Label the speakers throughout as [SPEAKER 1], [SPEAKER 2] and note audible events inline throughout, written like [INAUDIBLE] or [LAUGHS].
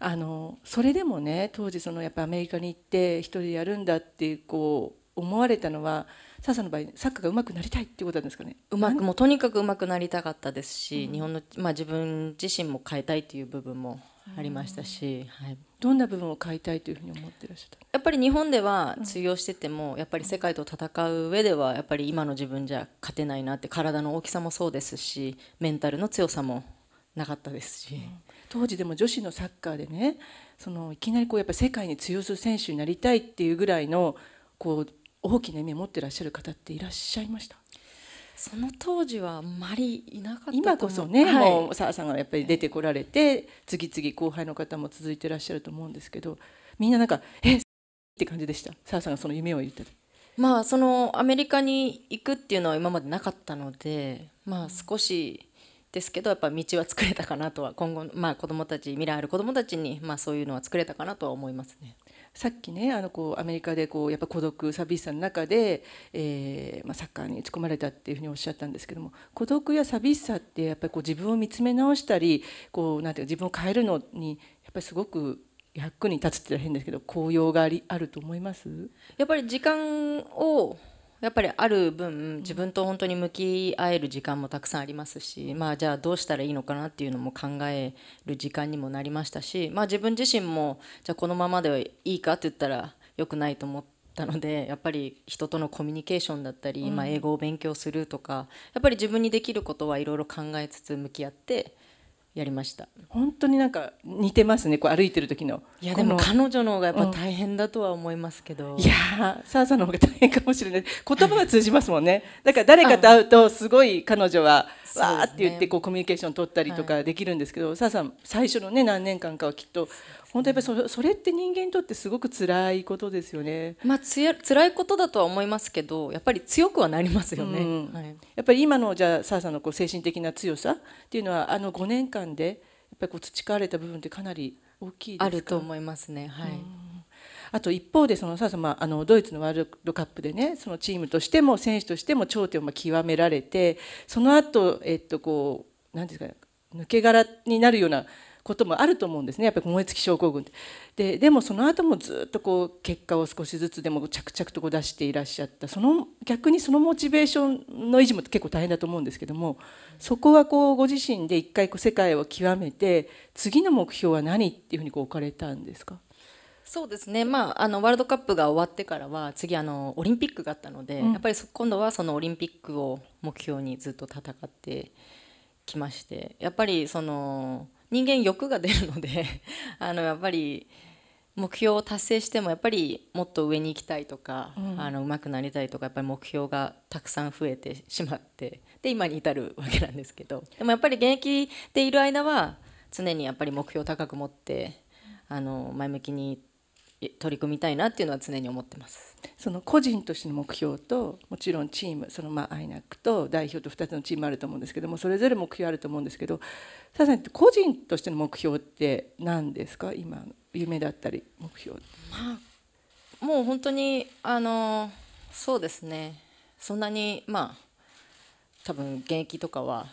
[SPEAKER 1] あのそれでもね当時そのやっぱアメリカに行って一人でやるんだってこう思われたのはササの場合サッカーが上手くなりたいっていうことなんですかねうまくもうとにかく上手くなりた
[SPEAKER 2] かったですし、うん、日本の、まあ、自分自身も変えたいっていう部分もありましたし、
[SPEAKER 1] うん、はい、どんな部分を変えたいというふうに思ってらっしゃった
[SPEAKER 2] やっぱり日本では通用してても、うん、やっぱり世界と戦う上ではやっぱり今の自分じゃ勝てないなって体の大きさもそうですし
[SPEAKER 1] メンタルの強さもなかったですし、当時でも女子のサッカーでねそのいきなりこうやっぱ世界に通す選手になりたいっていうぐらいのこう大きな夢を持ってらっしゃる方っていらっしゃいましたその当時はあまりいなかった今こそね、はい、もう澤さんがやっぱり出てこられて次々後輩の方も続いてらっしゃると思うんですけどみんななんか「えっ!」って感じでした澤さんがその夢を言ってたま
[SPEAKER 2] あそのアメリカに行くっていうのは今までなかったのでまあ少しですけどやっぱ道は作れたかなとは今後、まあ、子どもたち未来ある子どもたちに、まあ、
[SPEAKER 1] そういうのは作れたかなとは思いますね。さっきねあのこうアメリカでこうやっぱ孤独寂しさの中で、えーまあ、サッカーに打ち込まれたっていうふうにおっしゃったんですけども孤独や寂しさってやっぱりこう自分を見つめ直したりこうなんていうか自分を変えるのにやっぱりすごく役に立つって変ですけど効用がありあると思います
[SPEAKER 2] やっぱり時間をやっぱりある分自分と本当に向き合える時間もたくさんありますし、まあ、じゃあどうしたらいいのかなっていうのも考える時間にもなりましたし、まあ、自分自身もじゃあこのままではいいかって言ったら良くないと思って。たのでやっぱり人とのコミュニケーションだったり、まあ、英語を勉強するとかやっぱり自分にできることはいろいろ
[SPEAKER 1] 考えつつ向き合ってやりました本当になんか似てますねこう歩いてる時のいやでも彼女の方がやっぱ大変だとは思いますけど、うん、いやーサーさんの方が大変かもしれない言葉は通じますもんねだから誰かと会うとすごい彼女はわーって言ってこうコミュニケーション取ったりとかできるんですけど、さあさん最初のね何年間かはきっと本当やっぱりそれそれって人間にとってすごく辛いことですよね。まあつや辛いことだとは思いますけど、やっぱり強くはなりますよね。うんはい、やっぱり今のじゃあさあさんのこう精神的な強さっていうのはあの5年間でやっぱりこう培われた部分ってかなり大きいですか。あると思
[SPEAKER 2] いますね。は
[SPEAKER 1] い。あと一方でそのさまあのドイツのワールドカップでねそのチームとしても選手としても頂点を極められてその後えっとこう何ですか抜け殻になるようなこともあると思うんですねやっぱり燃え尽き症候群ででもその後もずっとこう結果を少しずつでも着々とこう出していらっしゃったその逆にそのモチベーションの維持も結構大変だと思うんですけどもそこはこうご自身で一回こう世界を極めて次の目標は何っていうふうにこう置かれたんですか
[SPEAKER 2] そうですね、まあ、あのワールドカップが終わってからは次あのオリンピックがあったので、うん、やっぱり今度はそのオリンピックを目標にずっと戦ってきましてやっぱりその人間欲が出るので [LAUGHS] あのやっぱり目標を達成してもやっぱりもっと上に行きたいとか、うん、あの上手くなりたいとかやっぱり目標がたくさん増えてしまってで今に至るわけなんですけどでもやっぱり現役でいる間は常にやっぱり目標を高く持って
[SPEAKER 1] あの前向きに取り組みたいなっていうのは常に思ってますその個人としての目標ともちろんチームそのまあ INAC と代表と2つのチームあると思うんですけどもそれぞれ目標あると思うんですけどささん個人としての目標って何ですか今夢だったり目標、ま
[SPEAKER 2] あ、もう本当にあのそうですねそんなにまあ多分現役とかは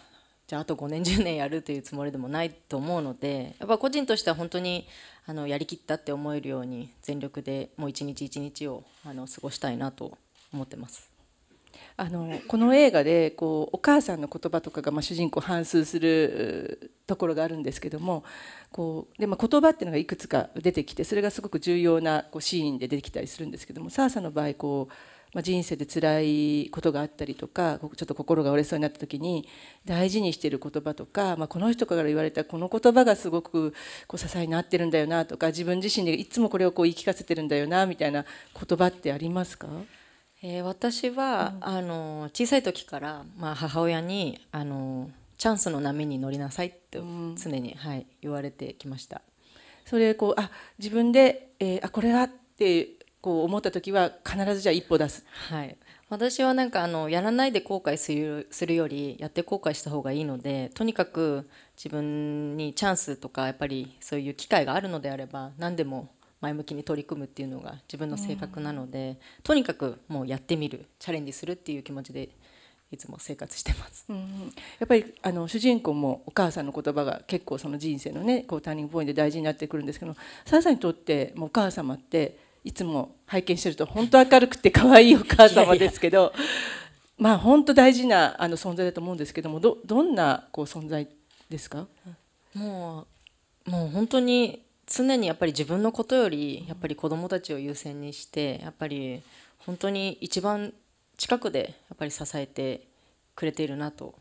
[SPEAKER 2] じゃああと5年10年やるというつもりでもないと思うのでやっぱ個人としては本当にあのやりきったって思えるように全力でもう一日一日をあの過ごしたいなと
[SPEAKER 1] 思ってます。あのこの映画でこうお母さんの言葉とかが、まあ、主人公反芻するところがあるんですけどもこうで、まあ、言葉っていうのがいくつか出てきてそれがすごく重要なこうシーンで出てきたりするんですけどもサーサの場合こうまあ、人生で辛いことがあったりとかちょっと心が折れそうになった時に大事にしている言葉とか、まあ、この人から言われたこの言葉がすごくこう支えになってるんだよなとか自分自身でいつもこれをこう言い聞かせてるんだよなみたいな言葉ってありますか
[SPEAKER 2] えー、私は、うん、あの小さい時から、
[SPEAKER 1] まあ、母親にあのチャンスの波に乗りなさいって常に、うん、はい、言われてきました。それこうあ自分で、えー、あこれはってこう思った時は必ずじゃあ一歩出す。
[SPEAKER 2] はい私はなんかあのやらないで後悔するするよりやって後悔した方がいいのでとにかく自分にチャンスとかやっぱりそういう機会があるのであれば何でも前向きに取り組むっていうのが自分の性格なので、うん、とにかくもう
[SPEAKER 1] やってみるチャレンジするっていう気持ちでいつも生活してます、うん、やっぱりあの主人公もお母さんの言葉が結構その人生のねこうターニングポイントで大事になってくるんですけどサラさんにとってもうお母様っていつも拝見してると本当明るくて可愛いお母様ですけどまあ本当大事なあの存在だと思うんですけどもどどんなこう存在ですかもう
[SPEAKER 2] もう本当に常にやっぱり自分のことよりやっぱり子どもたちを優先にしてやっぱり本当に一番近くでやっぱり支えてくれているなと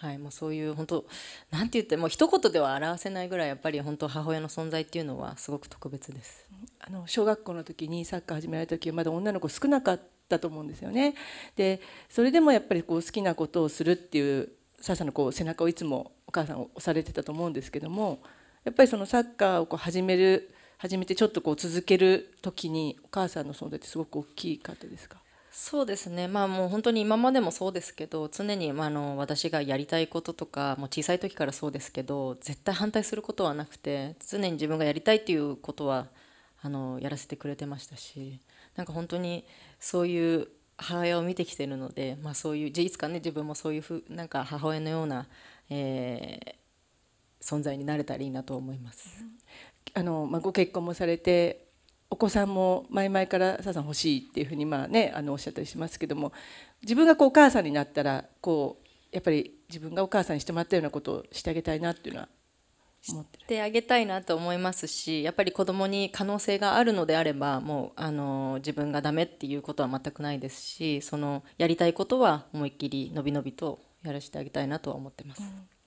[SPEAKER 2] はい、もうそういう本当なんて言っても一言では表せないぐらいやっぱり本当母親の存在っていうのはす
[SPEAKER 1] ごく特別です。あの小学校の時にサッカー始められた時まだ女の子少なかったと思うんですよね。でそれでもやっぱりこう好きなことをするっていうささのこう背中をいつもお母さんを押されてたと思うんですけどもやっぱりそのサッカーをこう始める始めてちょっとこう続ける時にお母さんの存在ってすごく大きい方ですかそうですね、
[SPEAKER 2] まあ、もう本当に今までもそうですけど常に、まあ、の私がやりたいこととかもう小さい時からそうですけど絶対反対することはなくて常に自分がやりたいっていうことはあのやらせてくれてましたしなんか本当にそういう母親を見てきてるので、まあ、そういういつかね自分もそういうふなんか母親のような、
[SPEAKER 1] えー、存在になれたらいいなと思います。あのまあ、ご結婚もされてお子さんも前々から「ささん欲しい」っていうふうにまあ、ね、あのおっしゃったりしますけども自分がこうお母さんになったらこうやっぱり自分がお母さんにしてもらったようなことをしてあげたいなっていうのは思ってし
[SPEAKER 2] てあげたいなと思いますしやっぱり子供に可能性があるのであればもうあの自分がダメっていうことは全くないですしそのやりたいことは思いっきりのびのびとやらせてあげたいなとは思ってます。うん